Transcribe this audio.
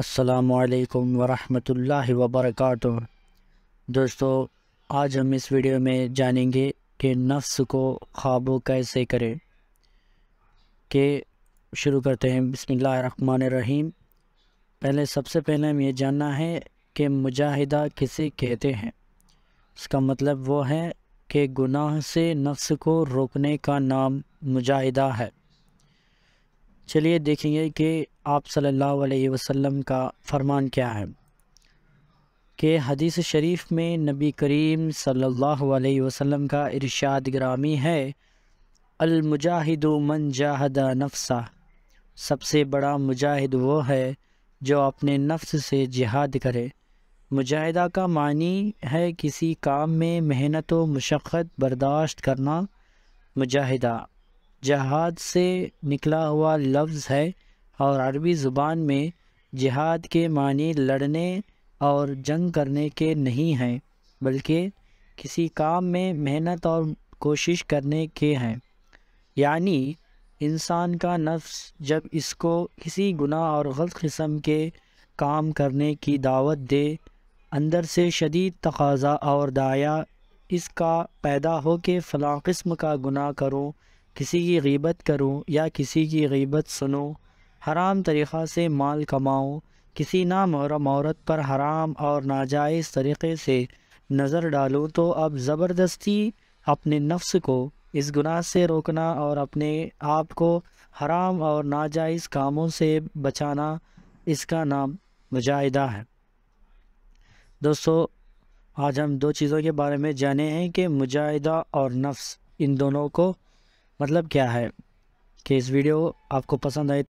असलकम वरहमतुल्लाहि वबरकत दोस्तों आज हम इस वीडियो में जानेंगे कि नफ्स को काबू कैसे करें के शुरू करते हैं रहीम पहले सबसे पहले हम ये जानना है कि मुजाहिदा किसे कहते हैं इसका मतलब वो है कि गुनाह से नफ्स को रोकने का नाम मुजाहिदा है चलिए देखेंगे कि आप सल्लल्लाहु अलैहि वसल्लम का फरमान क्या है कि हदीस शरीफ में नबी करीम सल्लल्लाहु अलैहि वसल्लम का इरशाद ग्रामी है अलमुजाहिद मन जाहद नफसा सबसे बड़ा मुजाहिद वो है जो अपने नफ्स से जिहाद करे मुजाहिदा का मानी है किसी काम में मेहनत व मशक्क़त बर्दाश्त करना मुजाहिदा जहाद से निकला हुआ लफ्ज़ है और अरबी ज़ुबान में जहाद के मानी लड़ने और जंग करने के नहीं हैं बल्कि किसी काम में मेहनत और कोशिश करने के हैं यानी इंसान का नफ्स जब इसको किसी गुनाह और गलत किस्म के काम करने की दावत दे अंदर से शदीद तकाजा और दाया इसका पैदा हो के फ़लाँ किस्म का गुनाह करो किसी की गीबत करूँ या किसी की गीबत सुनो हराम तरीक़ा से माल कमाओ किसी नाम औरत पर हराम और नाजायज़ तरीक़े से नज़र डालो तो अब ज़बरदस्ती अपने नफ्स को इस गुनाह से रोकना और अपने आप को हराम और नाजायज़ कामों से बचाना इसका नाम मुजाहिदा है दोस्तों आज हम दो चीज़ों के बारे में जाने हैं कि मुजाहिदा और नफ्स इन दोनों को मतलब क्या है कि इस वीडियो आपको पसंद आए